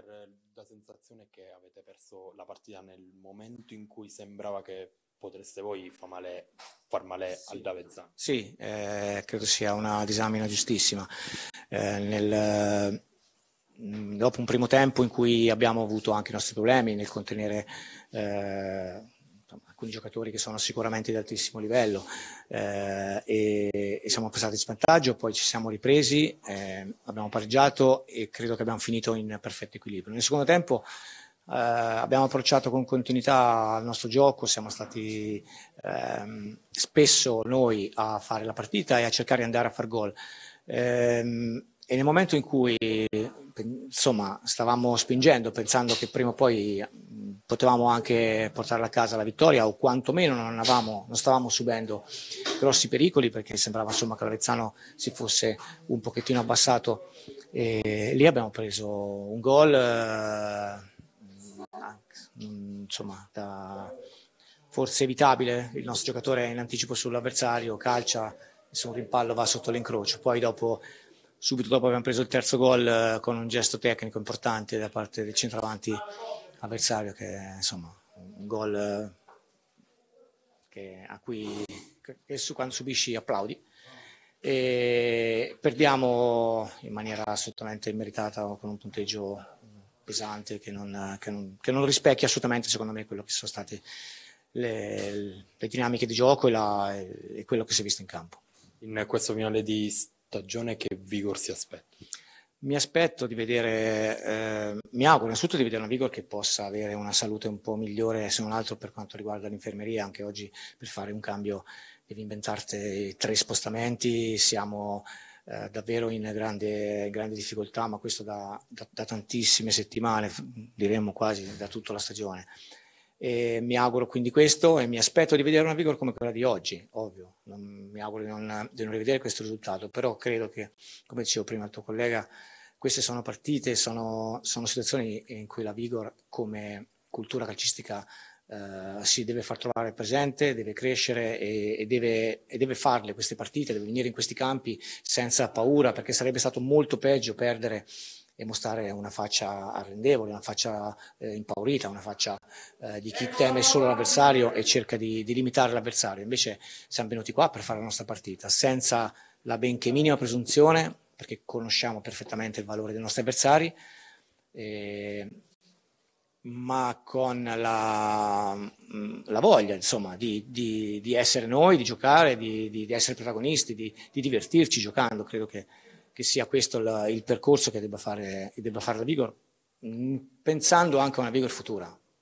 Leicester la sensazione è che avete perso la partita nel momento in cui sembrava che potreste voi far male, far male sì. al Davezza. Sì, eh, credo sia una disamina giustissima. Eh, nel, mm, dopo un primo tempo in cui abbiamo avuto anche i nostri problemi nel contenere eh, alcuni giocatori che sono sicuramente di altissimo livello eh, e, e, siamo passati in svantaggio, poi ci siamo ripresi, eh, abbiamo pareggiato e credo che abbiamo finito in perfetto equilibrio. Nel secondo tempo eh, abbiamo approcciato con continuità il nostro gioco, siamo stati ehm, spesso noi a fare la partita e a cercare di andare a far gol. Ehm, e nel momento in cui insomma, stavamo spingendo, pensando che prima o poi potevamo anche portare a casa la vittoria o quantomeno non, avevamo, non stavamo subendo grossi pericoli perché sembrava insomma, che l'Avezzano si fosse un pochettino abbassato e lì abbiamo preso un gol eh, insomma da, forse evitabile il nostro giocatore è in anticipo sull'avversario calcia un rimpallo va sotto l'incrocio poi dopo subito dopo abbiamo preso il terzo gol eh, con un gesto tecnico importante da parte del centravanti avversario che insomma un gol eh, che, a cui, che su, quando subisci applaudi e perdiamo in maniera assolutamente immeritata con un punteggio pesante che non, che non, che non rispecchia assolutamente secondo me quello che sono state le, le dinamiche di gioco e, la, e quello che si è visto in campo. In questo finale di stagione che vigor si aspetta? Mi aspetto di vedere, eh, mi auguro innanzitutto di vedere una Vigor che possa avere una salute un po' migliore, se non altro per quanto riguarda l'infermeria, anche oggi per fare un cambio devi inventarti tre spostamenti, siamo eh, davvero in grande, grande, difficoltà, ma questo da, da, da, tantissime settimane, diremmo quasi da tutta la stagione. E mi auguro quindi questo e mi aspetto di vedere una Vigor come quella di oggi, ovvio. Non, auguro di non, di non rivedere questo risultato, però credo che, come dicevo prima il tuo collega, queste sono partite, sono, sono situazioni in cui la Vigor come cultura calcistica Uh, si deve far trovare presente, deve crescere e, e, deve, e, deve, farle queste partite, deve venire in questi campi senza paura, perché sarebbe stato molto peggio perdere e mostrare una faccia arrendevole, una faccia eh, impaurita, una faccia eh, di chi teme solo l'avversario e cerca di, di limitare l'avversario. Invece siamo venuti qua per fare la nostra partita, senza la benché minima presunzione, perché conosciamo perfettamente il valore dei nostri avversari, eh, ma con la, la voglia insomma, di, di, di, essere noi, di giocare, di, di essere protagonisti, di, divertirci giocando. Credo che che sia questo il, percorso che debba fare, che debba fare la Vigor, mm, pensando anche a una Vigor futura,